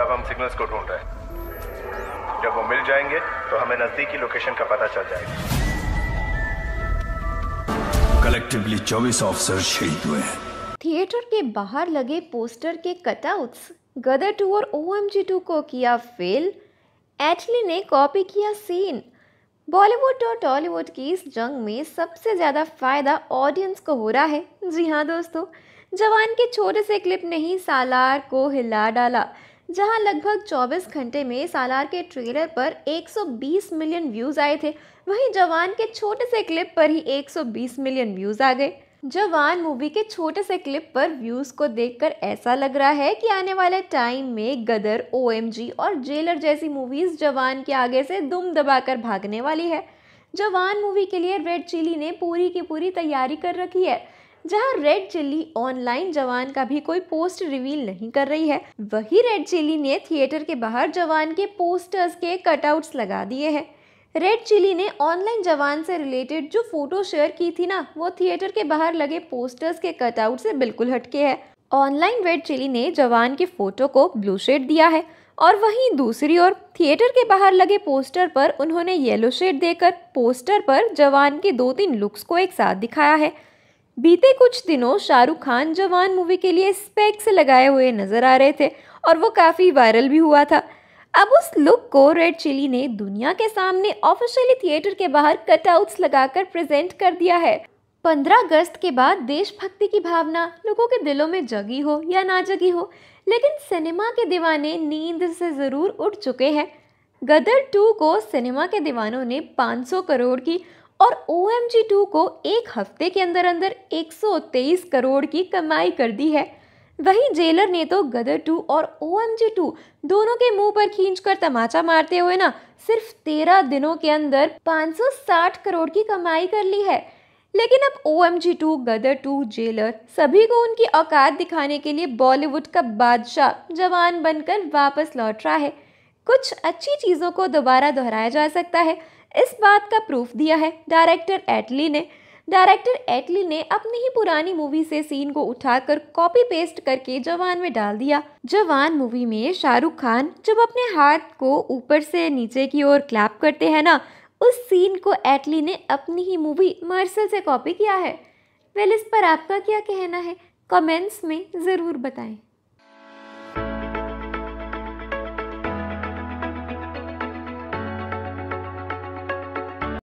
अब हम सिग्नल्स को ढूंढ रहे हैं जब वो मिल जाएंगे तो हमें नजदीकी लोकेशन का पता चल जाएगा कलेक्टिवली चौबीस ऑफिसर शहीद हुए हैं थिएटर के बाहर लगे पोस्टर के कटआउट्स गदर टू और ओ एम जी टू को किया फेल एटली ने कॉपी किया सीन बॉलीवुड और टॉलीवुड की इस जंग में सबसे ज़्यादा फ़ायदा ऑडियंस को हो रहा है जी हाँ दोस्तों जवान के छोटे से क्लिप ने ही सालार को हिला डाला जहां लगभग 24 घंटे में सालार के ट्रेलर पर 120 मिलियन व्यूज आए थे वहीं जवान के छोटे से क्लिप पर ही 120 मिलियन व्यूज आ गए जवान मूवी के छोटे से क्लिप पर व्यूज को देखकर ऐसा लग रहा है कि आने वाले टाइम में गदर ओ और जेलर जैसी मूवीज जवान के आगे से दुम दबाकर भागने वाली है जवान मूवी के लिए रेड चिली ने पूरी की पूरी तैयारी कर रखी है जहां रेड चिल्ली ऑनलाइन जवान का भी कोई पोस्ट रिवील नहीं कर रही है वही रेड चिल्ली ने थिएटर के बाहर जवान के पोस्टर्स के कटआउट्स लगा दिए हैं रेड चिली ने ऑनलाइन जवान से रिलेटेड जो फोटो शेयर की थी ना वो थिएटर के बाहर लगे पोस्टर्स के कटआउट से बिल्कुल हटके है ऑनलाइन रेड चिली ने जवान के फोटो को ब्लू शेड दिया है और वहीं दूसरी ओर थिएटर के बाहर लगे पोस्टर पर उन्होंने येलो शेड देकर पोस्टर पर जवान के दो तीन लुक्स को एक साथ दिखाया है बीते कुछ दिनों शाहरुख खान जवान मूवी के लिए स्पेक्स लगाए हुए नजर आ रहे थे और वो काफ़ी वायरल भी हुआ था अब उस लुक को रेड चिली ने दुनिया के सामने ऑफिशियली थिएटर के बाहर कटआउट्स लगाकर प्रेजेंट कर दिया है 15 अगस्त के बाद देशभक्ति की भावना लोगों के दिलों में जगी हो या ना जगी हो लेकिन सिनेमा के दीवाने नींद से ज़रूर उठ चुके हैं गदर टू को सिनेमा के दीवानों ने 500 करोड़ की और ओ एम जी टू को एक हफ्ते के अंदर अंदर 123 करोड़ की कमाई कर दी है वहीं जेलर ने तो गदर टू और ओ एम जी टू दोनों के मुंह पर खींच कर तमाचा मारते हुए ना सिर्फ तेरह दिनों के अंदर 560 करोड़ की कमाई कर ली है लेकिन अब O M G two Gadar two Jailer सभी को उनकी औकात दिखाने के लिए बॉलीवुड का बादशाह जवान बनकर वापस लौट रहा है कुछ अच्छी चीज़ों को दोबारा दोहराया जा सकता है इस बात का प्रूफ दिया है डायरेक्टर एटली ने डायरेक्टर एटली ने अपनी ही पुरानी मूवी से सीन को उठाकर कॉपी पेस्ट करके जवान में डाल दिया जवान मूवी में शाहरुख खान जब अपने हाथ को ऊपर से नीचे की ओर क्लैप करते हैं ना उस सीन को एटली ने अपनी ही मूवी मर्सल से कॉपी किया है वेल इस पर आपका क्या कहना है कमेंट्स में ज़रूर बताएं